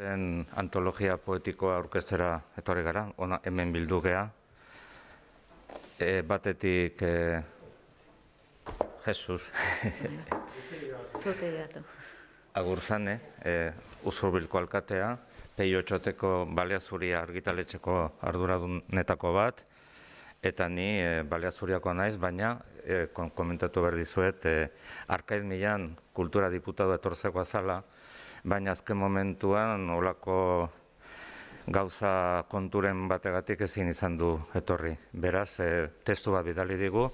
En antologia poetikoa aurkeztera etorri gara, hemen bildu gea. E, batetik e, Jesus. Agurzane, e, uzurbilko alkatea, peio baleazuria argitaletxeko arduradunetako bat, eta ni e, baleazuriako naiz, baina e, komentatu behar dizuet, e, arkaiz milan kultura diputadoa etorzeko azala, baina azken momentuan olako gauza konturen bategatik ezin izan du etorri. Beraz, e, testu bat bidali digu,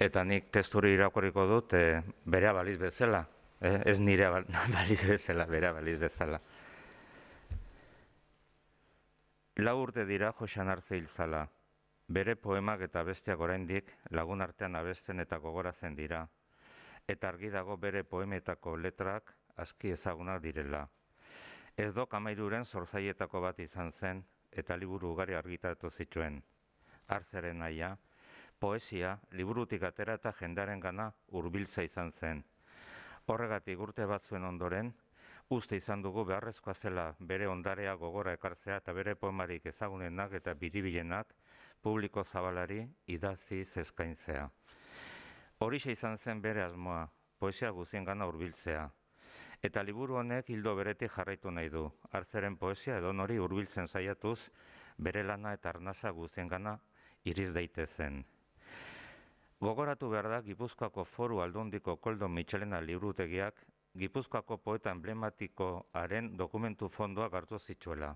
eta nik testuri irakoriko dut e, eh, berea baliz bezala. E, ez nire baliz bezala, berea baliz bezala. Lau urte dira josan hartze hilzala. Bere poemak eta besteak oraindik lagun artean abesten eta gogorazen dira. Eta argi dago bere poemetako letrak, aski ezagunak direla. Ez dok amairuren zorzaietako bat izan zen eta liburu ugari argitartu zituen. Arzeren aia, poesia liburutik atera eta jendaren gana urbiltza izan zen. Horregatik urte batzuen ondoren, uste izan dugu beharrezkoa zela bere ondarea gogora ekartzea eta bere poemarik ezagunenak eta biribilenak publiko zabalari idazi zeskaintzea. Horixe izan zen bere asmoa, poesia guzien gana urbiltzea, Eta liburu honek hildo beretik jarraitu nahi du. Artzeren poesia edo hori hurbiltzen saiatuz bere lana eta arnasa guztiengana iriz daitezen. Gogoratu behar da Gipuzkoako foru aldundiko koldo mitxelena liburutegiak Gipuzkoako poeta emblematikoaren dokumentu fondoa gartu zituela.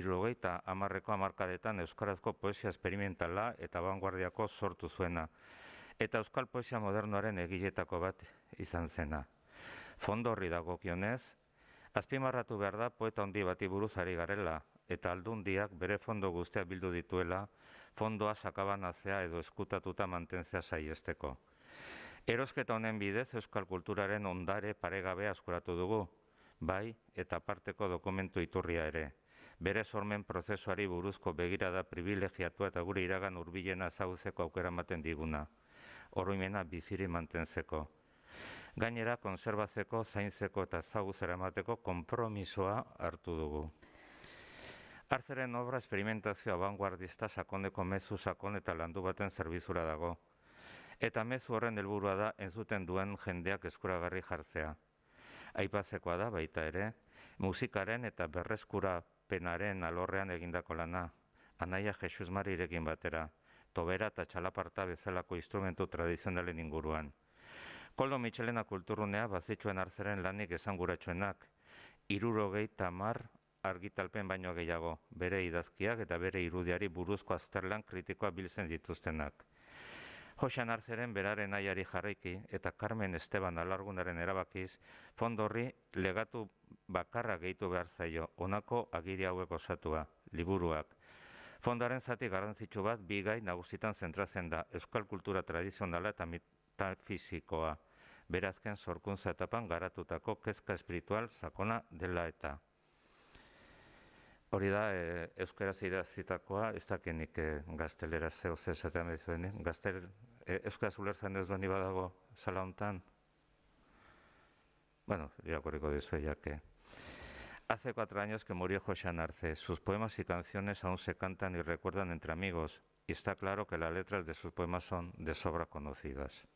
Irrogeita amarreko amarkadetan Euskarazko poesia esperimentala eta vanguardiako sortu zuena. Eta Euskal poesia modernoaren egiletako bat izan zena fondo horri dago kionez, azpimarratu behar da poeta handi bati buruzari garela, eta aldundiak bere fondo guztia bildu dituela, fondoa sakabanazea edo eskutatuta mantentzea saiesteko. Erosketa honen bidez euskal kulturaren ondare paregabe askuratu dugu, bai eta parteko dokumentu iturria ere. Bere sormen prozesuari buruzko begirada privilegiatua eta gure iragan hurbilena zauzeko aukera maten diguna. Oroimena biziri mantentzeko. Gainera, konserbazeko, zainzeko eta zaguzera emateko konpromisoa hartu dugu. Artzeren obra esperimentazioa vanguardista sakoneko mezu sakon eta landu baten zerbizura dago. Eta mezu horren helburua da entzuten duen jendeak eskuragarri jartzea. Aipazekoa da baita ere, musikaren eta berrezkura penaren alorrean egindako lana. Anaia Jesus Mari batera, tobera eta txalaparta bezalako instrumentu tradizionalen inguruan. Koldo Michelena kulturunea bazitxuen arzeren lanik esan gura txuenak. Iruro tamar argitalpen baino gehiago, bere idazkiak eta bere irudiari buruzko azterlan kritikoa biltzen dituztenak. Josean arzeren beraren aiari jarraiki eta Carmen Esteban alargunaren erabakiz, fondorri legatu bakarra gehitu behar zaio, onako agiri hauek osatua, liburuak. Fondaren zati garrantzitsu bat, bigai nagusitan zentrazen da, euskal kultura tradizionala eta mitad berazken sorkuntza etapan garatutako kezka espiritual sakona dela eta. Hori da, e, euskaraz idazitakoa, ez que e, eh, gaztelera zeo o se dizuenik. Gaztel, que eh, euskaraz ulertzen ez dueni badago sala hontan. Bueno, eso ya que... Hace cuatro años que murió José Anarce. Sus poemas y canciones aún se cantan y recuerdan entre amigos, y está claro que las letras de sus poemas son de sobra conocidas.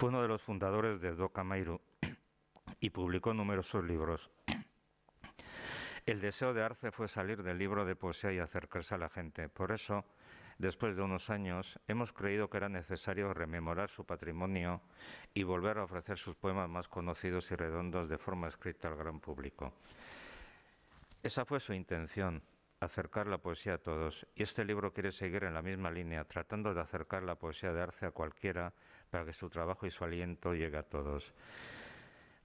Fue uno de los fundadores de Doca y publicó numerosos libros. El deseo de Arce fue salir del libro de poesía y acercarse a la gente. Por eso, después de unos años, hemos creído que era necesario rememorar su patrimonio y volver a ofrecer sus poemas más conocidos y redondos de forma escrita al gran público. Esa fue su intención, acercar la poesía a todos, y este libro quiere seguir en la misma línea, tratando de acercar la poesía de Arce a cualquiera para que su trabajo y su aliento llegue a todos.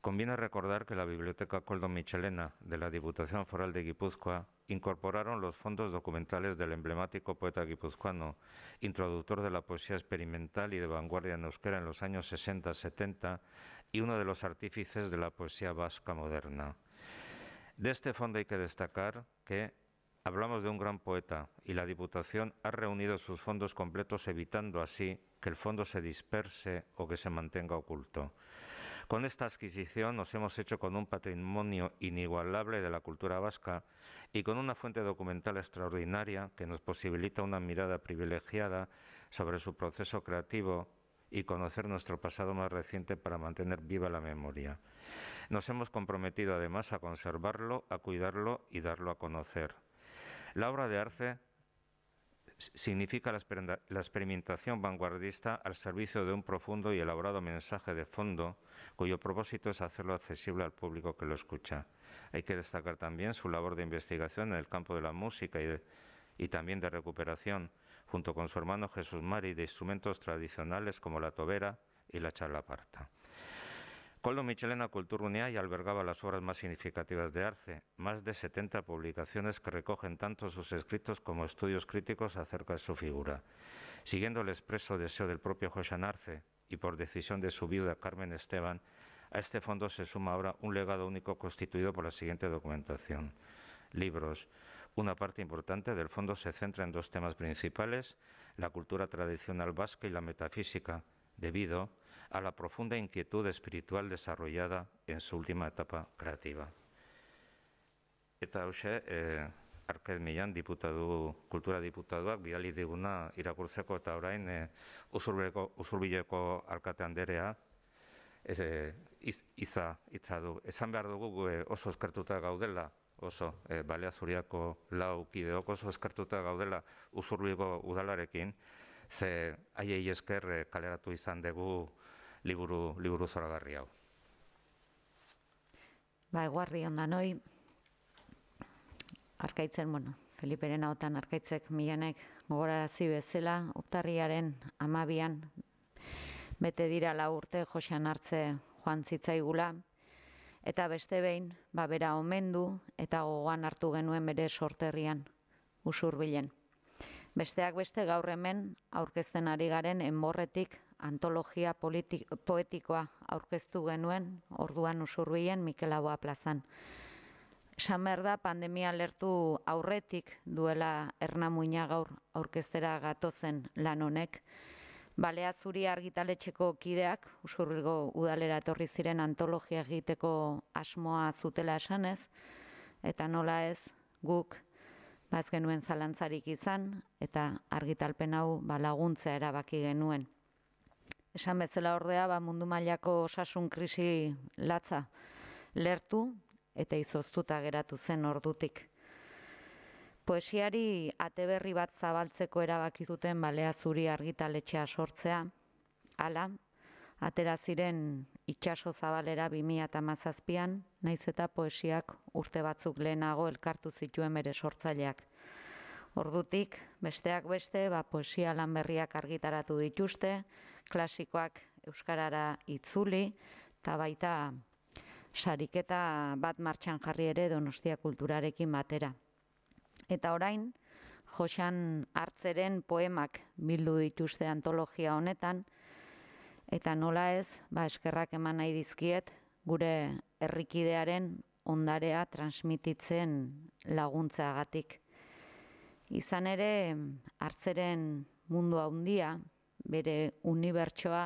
Conviene recordar que la Biblioteca Coldo Michelena de la Diputación Foral de Guipúzcoa incorporaron los fondos documentales del emblemático poeta guipuzcoano, introductor de la poesía experimental y de vanguardia en euskera en los años 60-70 y uno de los artífices de la poesía vasca moderna. De este fondo hay que destacar que Hablamos de un gran poeta y la Diputación ha reunido sus fondos completos evitando así que el fondo se disperse o que se mantenga oculto. Con esta adquisición nos hemos hecho con un patrimonio inigualable de la cultura vasca y con una fuente documental extraordinaria que nos posibilita una mirada privilegiada sobre su proceso creativo y conocer nuestro pasado más reciente para mantener viva la memoria. Nos hemos comprometido además a conservarlo, a cuidarlo y darlo a conocer. La obra de Arce significa la experimentación vanguardista al servicio de un profundo y elaborado mensaje de fondo cuyo propósito es hacerlo accesible al público que lo escucha. Hay que destacar también su labor de investigación en el campo de la música y, también de recuperación, junto con su hermano Jesús Mari, de instrumentos tradicionales como la tobera y la charlaparta. Coldo Michelena Cultura y albergaba las obras más significativas de Arce, más de 70 publicaciones que recogen tanto sus escritos como estudios críticos acerca de su figura. Siguiendo el expreso deseo del propio José Arce y por decisión de su viuda Carmen Esteban, a este fondo se suma ahora un legado único constituido por la siguiente documentación. Libros. Una parte importante del fondo se centra en dos temas principales, la cultura tradicional vasca y la metafísica, debido a la profunda inquietud espiritual desarrollada en su última etapa creativa. Eta hause, eh, Arkez Milan, diputadu, kultura diputatuak, bidali diguna irakurtzeko eta orain eh, usurbileko alkatean ez, eh, iza, itza du. Esan behar dugu oso eskertuta gaudela, oso, e, balea zuriako lau kideok oso eskertuta gaudela usurbigo udalarekin, ze aiei esker kaleratu izan dugu liburu, liburu hau. Ba, eguarri onda noi, arkaitzen, bueno, Feliperen hautan arkaitzek milenek gogorarazi bezala, urtarriaren amabian, bete dira la urte josean hartze joan zitzaigula, eta beste behin, ba, bera omen du, eta gogoan hartu genuen bere sorterrian, usurbilen. Besteak beste gaur hemen aurkezten ari garen enborretik antologia poetikoa aurkeztu genuen, orduan usurruien, Mikel Aboa plazan. Esan da, pandemia lertu aurretik duela Erna Muina gaur aurkeztera gatozen lan honek. Balea zuri argitaletxeko kideak, usurrigo udalera etorri ziren antologia egiteko asmoa zutela esanez, eta nola ez guk genuen zalantzarik izan, eta argitalpen hau balaguntzea erabaki genuen esan bezala ordea, ba, mundu mailako osasun krisi latza lertu eta izoztuta geratu zen ordutik. Poesiari ateberri bat zabaltzeko erabaki zuten balea zuri argitaletxea sortzea, hala, atera ziren itxaso zabalera 2000 eta mazazpian, naiz eta poesiak urte batzuk lehenago elkartu zituen bere sortzaileak. Ordutik, besteak beste, ba, poesia lan berriak argitaratu dituzte, klasikoak euskarara itzuli, eta baita sariketa bat martxan jarri ere donostia kulturarekin batera. Eta orain, Josan hartzeren poemak bildu dituzte antologia honetan, eta nola ez, ba, eskerrak eman nahi dizkiet, gure herrikidearen ondarea transmititzen laguntzeagatik. Izan ere, hartzeren mundu handia, bere unibertsoa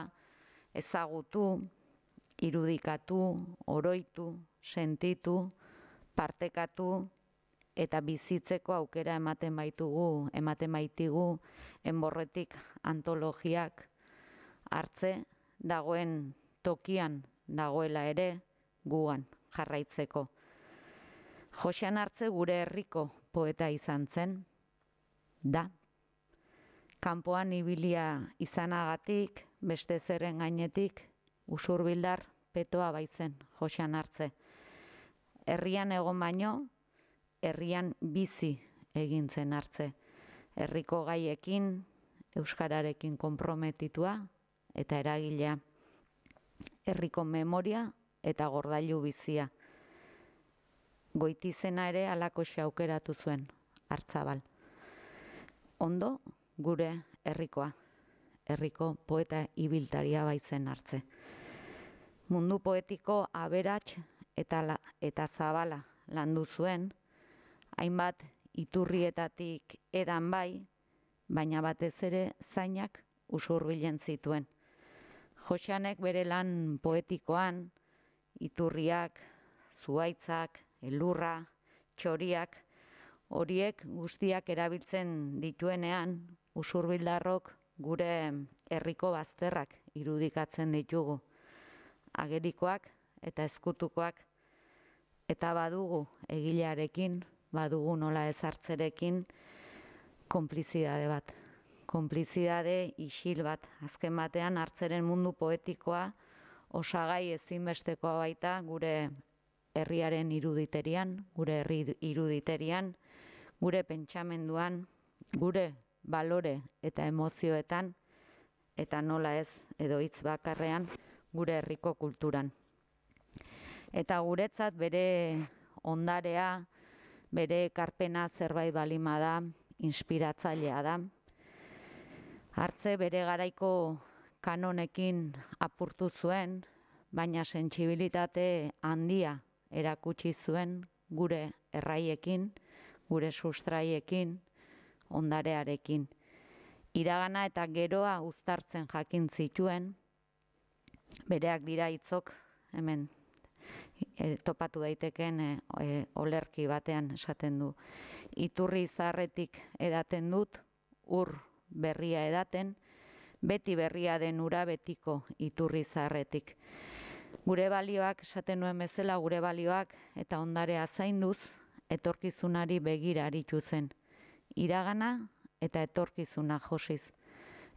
ezagutu, irudikatu, oroitu, sentitu, partekatu eta bizitzeko aukera ematen baitugu, ematen baitigu enborretik antologiak hartze dagoen tokian dagoela ere guan jarraitzeko. Josean hartze gure herriko poeta izan zen, da, kanpoan ibilia izanagatik, beste zerren gainetik, usurbildar petoa baizen, josean hartze. Herrian egon baino, herrian bizi egintzen hartze. Herriko gaiekin, Euskararekin konprometitua eta eragilea. Herriko memoria eta gordailu bizia. Goitizena ere alako xaukeratu zuen, hartzabal. Ondo, gure herrikoa, herriko poeta ibiltaria baizen hartze. Mundu poetiko aberats eta, eta zabala landu zuen, hainbat iturrietatik edan bai, baina batez ere zainak usurbilen zituen. Josianek bere lan poetikoan, iturriak, zuaitzak, elurra, txoriak, horiek guztiak erabiltzen dituenean, usurbildarrok gure herriko bazterrak irudikatzen ditugu. Agerikoak eta ezkutukoak eta badugu egilearekin, badugu nola ezartzerekin konplizidade bat. Konplizidade isil bat. Azken batean hartzeren mundu poetikoa osagai ezinbestekoa baita gure herriaren iruditerian, gure herri iruditerian, gure pentsamenduan, gure balore eta emozioetan eta nola ez edo hitz bakarrean gure herriko kulturan. Eta guretzat bere ondarea, bere ekarpena zerbait balima da, inspiratzailea da. Hartze bere garaiko kanonekin apurtu zuen, baina sentsibilitate handia erakutsi zuen gure erraiekin, gure sustraiekin, ondarearekin. Iragana eta geroa uztartzen jakin zituen, bereak dira hitzok hemen e, topatu daiteken e, e, olerki batean esaten du. Iturri izarretik edaten dut, ur berria edaten, beti berria den ura betiko iturri izarretik. Gure balioak, esaten nuen bezala, gure balioak eta ondarea zainduz, etorkizunari begira aritu zen iragana eta etorkizuna josiz.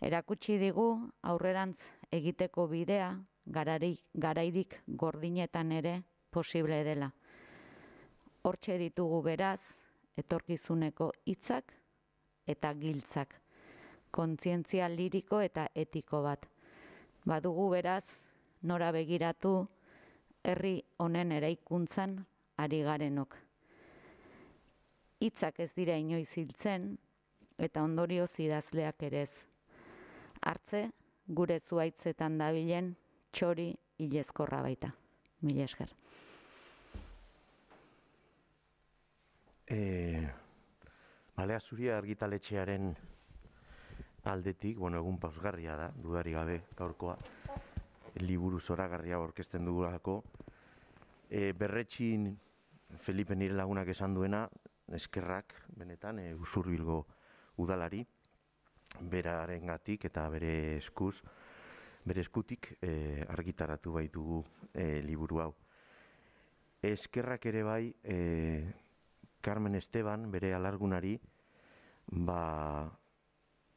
Erakutsi digu aurrerantz egiteko bidea gararik, garairik gordinetan ere posible dela. Hortxe ditugu beraz etorkizuneko hitzak eta giltzak. Kontzientzia liriko eta etiko bat. Badugu beraz nora begiratu herri honen eraikuntzan ari garenok hitzak ez dira inoiz hiltzen eta ondorio zidazleak erez. hartze, gure zuaitzetan dabilen, txori hilezkorra baita. Mila esker. E, malea zuria argitaletxearen aldetik, bueno, egun pausgarria da, dudari gabe, gaurkoa, liburu zoragarria orkesten dugulako, e, berretxin Felipe nire lagunak esan duena, eskerrak benetan e, usurbilgo udalari beraren gatik eta bere eskuz bere eskutik e, argitaratu baitugu e, liburu hau eskerrak ere bai e, Carmen Esteban bere alargunari ba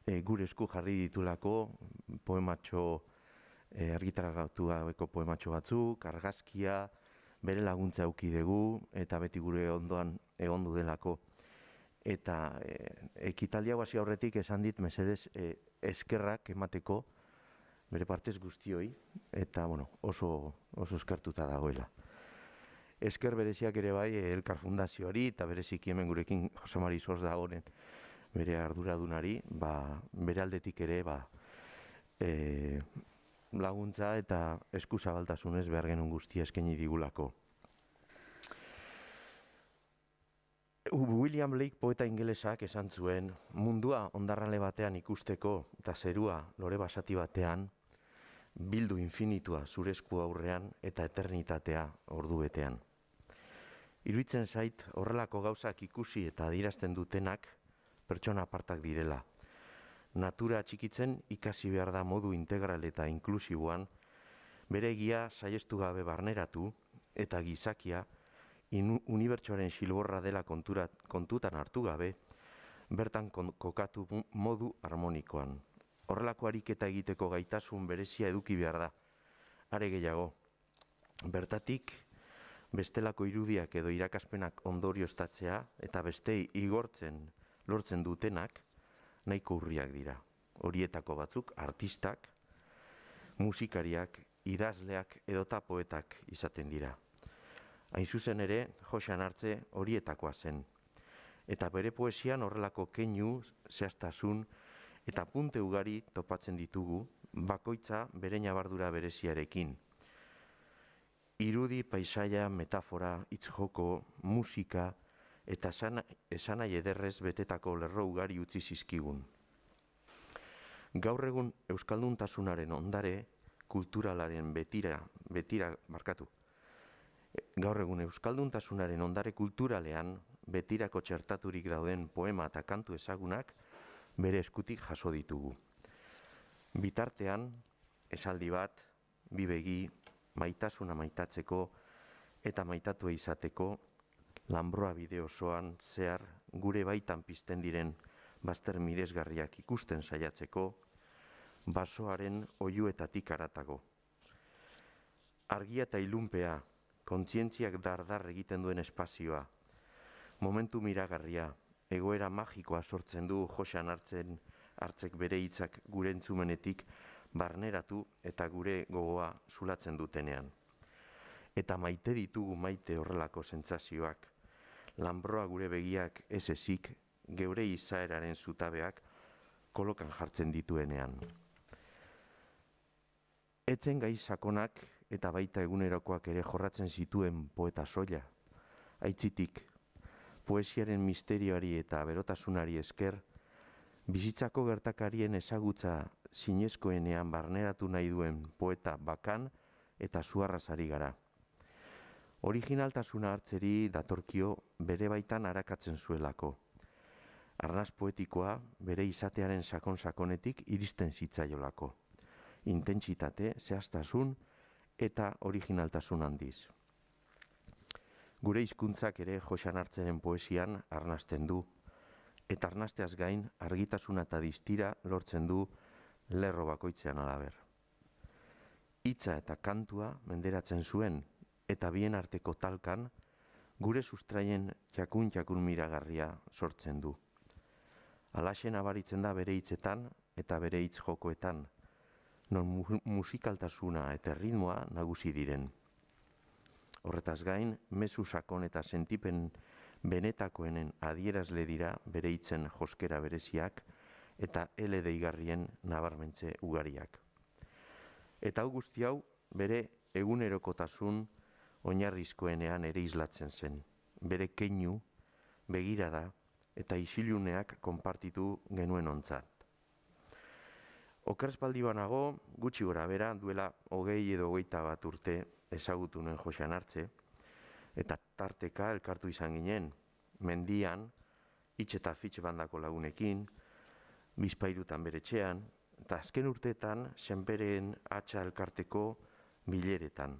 e, gure esku jarri ditulako poematxo e, argitaratu gabeko poematxo batzuk argazkia bere laguntza auki dugu eta beti gure ondoan egon dudelako. Eta e, ekitaldia aurretik esan dit mesedez e, eskerrak emateko bere partez guztioi eta bueno, oso, oso eskartuta dagoela. Esker bereziak ere bai Elkar Fundazioari eta bereziki hemen gurekin Jose Mari Sos da bere arduradunari, ba, bere aldetik ere ba, e, laguntza eta baltasunez behar genuen guztia eskaini digulako. William Blake poeta ingelesak esan zuen mundua ondarrale batean ikusteko eta zerua lore basati batean bildu infinitua zurezku aurrean eta eternitatea ordubetean. Iruitzen zait horrelako gauzak ikusi eta adierazten dutenak pertsona apartak direla. Natura txikitzen ikasi behar da modu integral eta inklusiboan, beregia egia saiestu gabe barneratu eta gizakia in, unibertsuaren silborra dela kontura, kontutan hartu gabe, bertan kokatu modu harmonikoan. Horrelako ariketa egiteko gaitasun berezia eduki behar da. Are gehiago, bertatik bestelako irudiak edo irakaspenak ondorio estatzea eta bestei igortzen lortzen dutenak nahiko urriak dira. Horietako batzuk artistak, musikariak, idazleak edo tapoetak izaten dira hain zuzen ere josean hartze horietakoa zen. Eta bere poesian horrelako keinu zehaztasun eta punte ugari topatzen ditugu bakoitza bere nabardura bereziarekin. Irudi, paisaia, metafora, itzjoko, musika eta sana, ederrez betetako lerro ugari utzi zizkigun. Gaur egun euskalduntasunaren ondare, kulturalaren betira, betira markatu, Gaur egun Euskalduntasunaren ondare kulturalean, betirako txertaturik dauden poema eta kantu ezagunak bere eskutik jaso ditugu. Bitartean, esaldi bat, bibegi, maitasuna maitatzeko eta maitatu izateko lambroa bide osoan zehar gure baitan pizten diren bazter miresgarriak ikusten saiatzeko, basoaren oiuetatik aratago. Argia eta ilunpea kontzientziak dardar egiten duen espazioa. Momentu miragarria, egoera magikoa sortzen du josean hartzen hartzek bere hitzak gure entzumenetik barneratu eta gure gogoa zulatzen dutenean. Eta maite ditugu maite horrelako sentsazioak. Lanbroa gure begiak ez ezik, geure izaeraren zutabeak kolokan jartzen dituenean. Etzen gai sakonak eta baita egunerakoak ere jorratzen zituen poeta soia. Aitzitik, poesiaren misterioari eta berotasunari esker, bizitzako gertakarien ezagutza zinezkoenean barneratu nahi duen poeta bakan eta zuarrazari gara. Originaltasuna hartzeri datorkio bere baitan arakatzen zuelako. Arnaz poetikoa bere izatearen sakon-sakonetik iristen zitzaio lako. Intentsitate, zehaztasun, eta originaltasun handiz. Gure hizkuntzak ere josan hartzenen poesian arnasten du, eta arnasteaz gain argitasuna eta distira lortzen du lerro bakoitzean alaber. Itza eta kantua menderatzen zuen eta bien arteko talkan gure sustraien txakuntxakun miragarria sortzen du. Alaxen abaritzen da bere hitzetan eta bere hitz jokoetan, musikaltasuna eta ritmoa nagusi diren. Horretaz gain, mesusakon sakon eta sentipen benetakoenen adierazle dira bere itzen joskera bereziak eta ele deigarrien nabarmentze ugariak. Eta augusti hau, bere egunerokotasun oinarrizkoenean ere islatzen zen. Bere keinu, begirada eta isiluneak konpartitu genuen ontzat. Okerrezpaldi banago, gutxi gora bera, duela hogei edo hogeita bat urte ezagutu nuen josean hartze, eta tarteka elkartu izan ginen, mendian, itx eta fitxe bandako lagunekin, bizpairutan bere txean, eta azken urteetan, senpereen atxa elkarteko bileretan.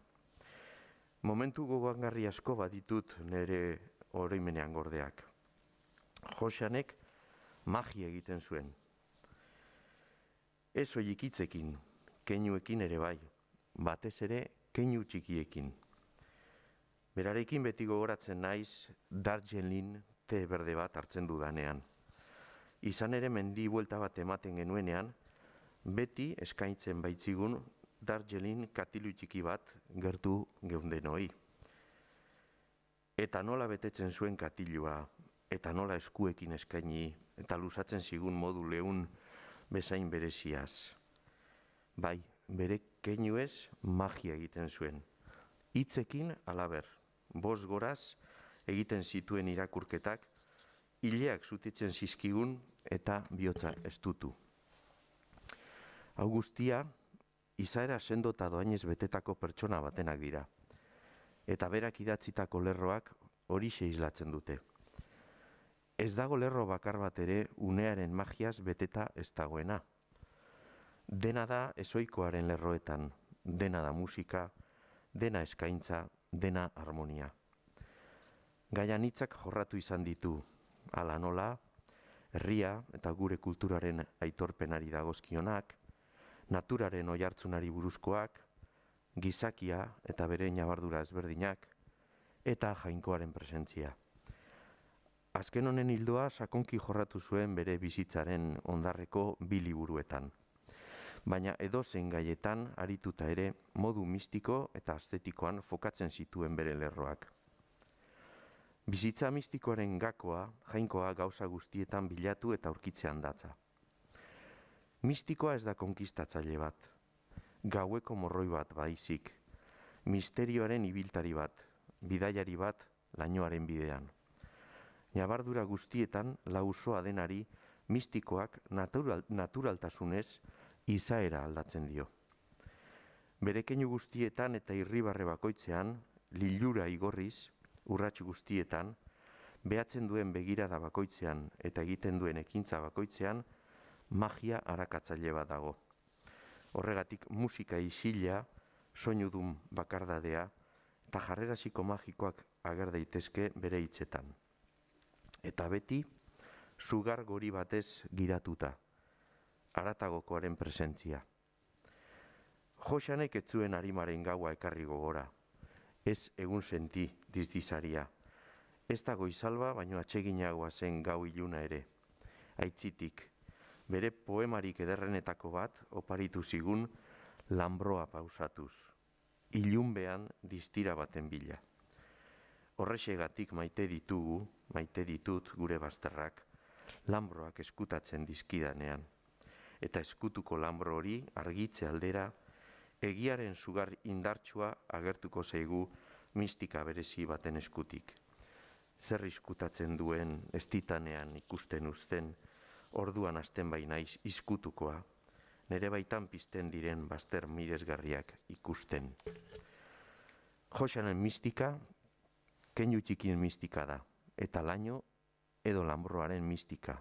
Momentu gogoan garri asko baditut nire horreimenean gordeak. Josianek magia egiten zuen, Ez hoi ikitzekin, keinuekin ere bai, batez ere keinu txikiekin. Berarekin beti gogoratzen naiz, dartzen lin te berde bat hartzen dudanean. Izan ere mendi buelta bat ematen genuenean, beti eskaintzen baitzigun dartzen katilu txiki bat gertu geunden hoi. Eta nola betetzen zuen katilua, eta nola eskuekin eskaini, eta lusatzen zigun modu lehun, bezain bereziaz. Bai, bere keinuez magia egiten zuen. Itzekin alaber, boz goraz egiten zituen irakurketak, hileak zutitzen zizkigun eta bihotza estutu. Augustia, izaera sendota doainez betetako pertsona batenak dira. Eta berak idatzitako lerroak hori seizlatzen dute ez dago lerro bakar bat ere unearen magiaz beteta ez dagoena. Dena da esoikoaren lerroetan, dena da musika, dena eskaintza, dena harmonia. Gaian hitzak jorratu izan ditu, ala nola, herria eta gure kulturaren aitorpenari dagozkionak, naturaren oihartzunari buruzkoak, gizakia eta bere nabardura ezberdinak, eta jainkoaren presentzia. Azken honen hildoa sakonki jorratu zuen bere bizitzaren ondarreko biliburuetan, liburuetan. Baina edozein gaietan arituta ere modu mistiko eta astetikoan fokatzen zituen bere lerroak. Bizitza mistikoaren gakoa, jainkoa gauza guztietan bilatu eta aurkitzean datza. Mistikoa ez da konkistatzaile bat, gaueko morroi bat baizik, misterioaren ibiltari bat, bidaiari bat, lainoaren bidean nabardura guztietan lausoa denari mistikoak naturaltasunez izaera aldatzen dio. Berekeinu guztietan eta irribarre bakoitzean, lilura igorriz, urrats guztietan, behatzen duen begirada bakoitzean eta egiten duen ekintza bakoitzean, magia harakatzaile bat dago. Horregatik musika isila, soinudun bakardadea, eta jarrerasiko magikoak ager daitezke bere hitzetan eta beti sugar gori batez giratuta, aratagokoaren presentzia. Josanek etzuen harimaren gaua ekarri gogora, ez egun senti dizdizaria, ez da goizalba baino atseginagoa zen gau iluna ere, aitzitik, bere poemarik ederrenetako bat oparitu zigun lambroa pausatuz, ilunbean diztira baten bila horrexegatik maite ditugu, maite ditut gure bazterrak, lambroak eskutatzen dizkidanean. Eta eskutuko lambro hori argitze aldera, egiaren sugar indartsua agertuko zaigu mistika berezi baten eskutik. Zer iskutatzen duen ez ditanean ikusten uzten, orduan hasten bai naiz iskutukoa, nere baitan pizten diren baster miresgarriak ikusten. Josanen mistika keinu txikin mistika da, eta laino edo lambroaren mistika.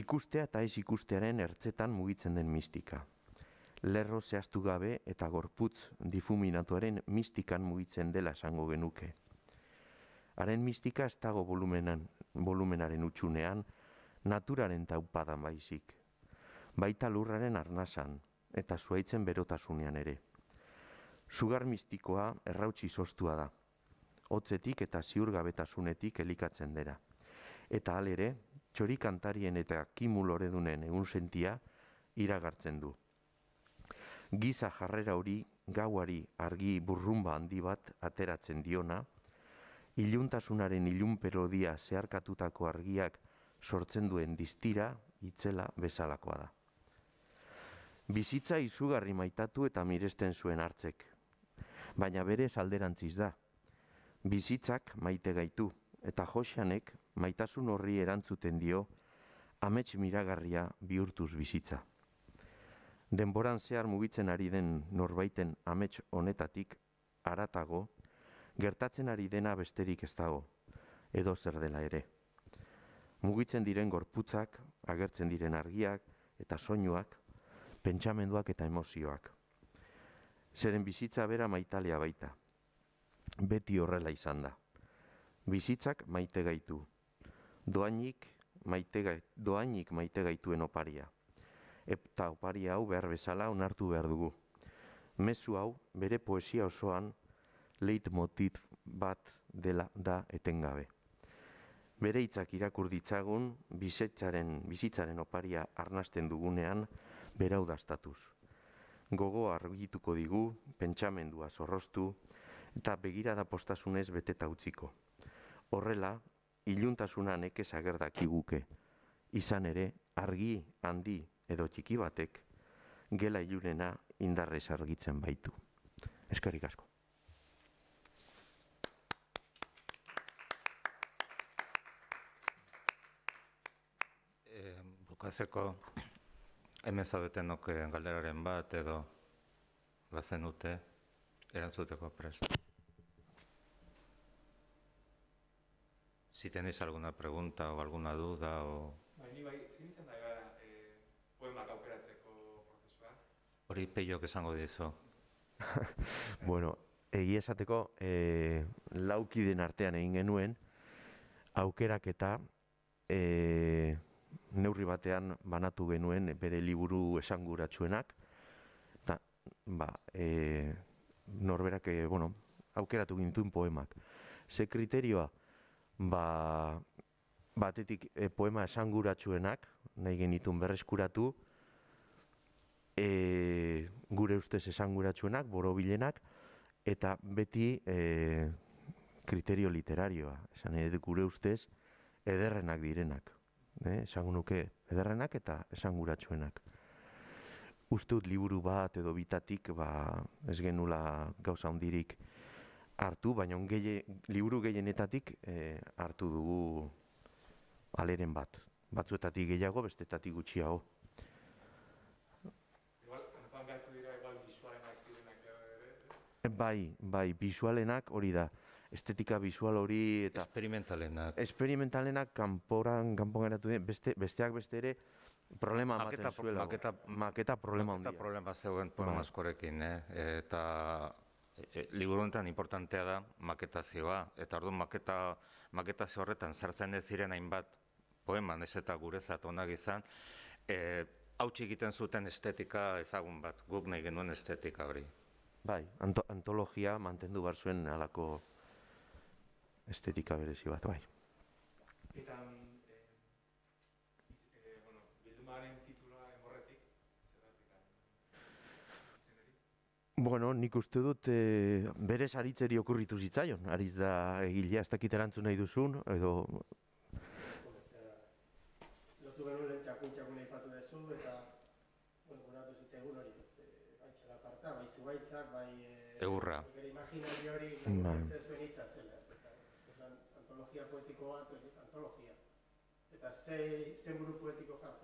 Ikustea eta ez ikustearen ertzetan mugitzen den mistika. Lerro zehaztu gabe eta gorputz difuminatuaren mistikan mugitzen dela esango genuke. Haren mistika ez dago volumenan, volumenaren utxunean, naturaren taupadan baizik. Baita lurraren arnasan eta zuaitzen berotasunean ere. Sugar mistikoa errautsi sostua da, hotzetik eta ziurgabetasunetik elikatzen dira. Eta alere, ere, txori kantarien eta kimuloredunen egun sentia iragartzen du. Giza jarrera hori gauari argi burrumba handi bat ateratzen diona, iluntasunaren ilunperodia zeharkatutako argiak sortzen duen distira itzela bezalakoa da. Bizitza izugarri maitatu eta miresten zuen hartzek, baina bere alderantziz da, bizitzak maite gaitu, eta josianek maitasun horri erantzuten dio amets miragarria bihurtuz bizitza. Denboran zehar mugitzen ari den norbaiten amets honetatik aratago, gertatzen ari dena besterik ez dago, edo zer dela ere. Mugitzen diren gorputzak, agertzen diren argiak eta soinuak, pentsamenduak eta emozioak. Zeren bizitza bera maitalea baita, beti horrela izan da. Bizitzak maite gaitu, doainik maite, doainik maite gaituen oparia. Eta oparia hau behar bezala onartu behar dugu. Mezu hau bere poesia osoan leitmotiv bat dela da etengabe. Bere hitzak irakur ditzagun bizitzaren, oparia arnasten dugunean berau Gogo argituko digu, pentsamendua zorroztu, eta begirada postasunez beteta utziko. Horrela, iluntasunan ekes agerdak guke, izan ere, argi, handi edo txiki batek, gela ilunena indarrez argitzen baitu. Eskerrik asko. Bukazeko, hemen zabeten galderaren bat edo bazen dute, eran zuteko si tenéis alguna pregunta o alguna duda o... Baina, bai, da eh, aukeratzeko prozesua? Hori peiok esango dizo. bueno, egia esateko e, eh, den artean egin genuen aukerak eta e, eh, neurri batean banatu genuen bere liburu esanguratsuenak eta ba, e, norberak e, bueno, aukeratu gintuen poemak. Ze kriterioa? ba, batetik e, poema esanguratsuenak nahi genitun berreskuratu, e, gure ustez esanguratsuenak borobilenak, eta beti e, kriterio literarioa, esan edo gure ustez ederrenak direnak, e, esan nuke ederrenak eta esanguratsuenak. Uztut liburu bat edo bitatik, ba, ez genula gauza hondirik, hartu, baina liburu gehienetatik e, hartu dugu aleren bat. Batzuetatik gehiago, bestetatik gutxiago. Bai, bai, bisualenak hori da. Estetika bisual hori eta... Experimentalenak. Experimentalenak kanporan, kanpon geratu beste, besteak beste ere problema maketa, ematen zuela. Maketa, maketa problema maketa hundia. Maketa problema zeuden poema bai. askorekin, eh? Eta e, e liburuntan importantea da maketazioa, eta orduan maketa, maketazio horretan sartzen ez ziren hainbat poeman ez eta gurezat onak izan, e, hautsi egiten zuten estetika ezagun bat, guk nahi genuen estetika hori. Bai, antologia mantendu bar zuen alako estetika berezi bat, bai. Eta, Bueno, nik uste dut e, berez aritzeri okurritu zitzaion. Ariz da egilea, ez dakit erantzun nahi duzun, edo... Lotu genuen eta... Bueno, egun hori, ez, eh, bai, bai, bai, eh, bai bai... Bera hori, bai Antologia poetiko antologia. Eta zein buru poetiko eta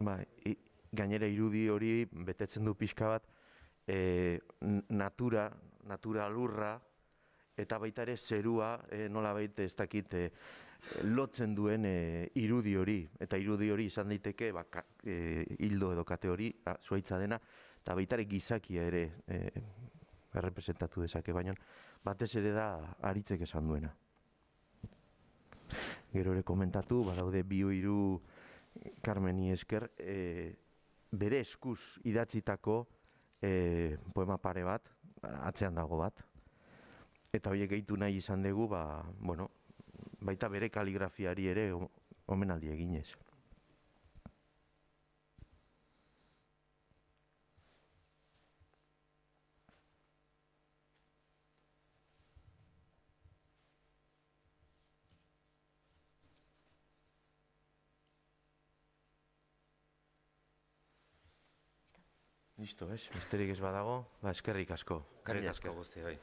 Ba, i, gainera irudi hori betetzen du pixka bat e, natura, natura lurra eta baita ere zerua e, eh, nola baita ez dakit e, lotzen duen e, irudi hori eta irudi hori izan daiteke ba, hildo edo kate hori a, zuaitza dena eta baita ere gizakia ere e, errepresentatu dezake, baina batez ere da aritzek esan duena. Gero ere komentatu, badaude bi hiru Carmeni esker, e, bere eskus idatzitako e, poema pare bat, atzean dago bat. Eta horiek geitu nahi izan dugu, ba, bueno, baita bere kaligrafiari ere omenaldi eginez. Listo, ez? Misterik ez badago, ba, eskerrik asko. Eskerrik asko guzti, bai.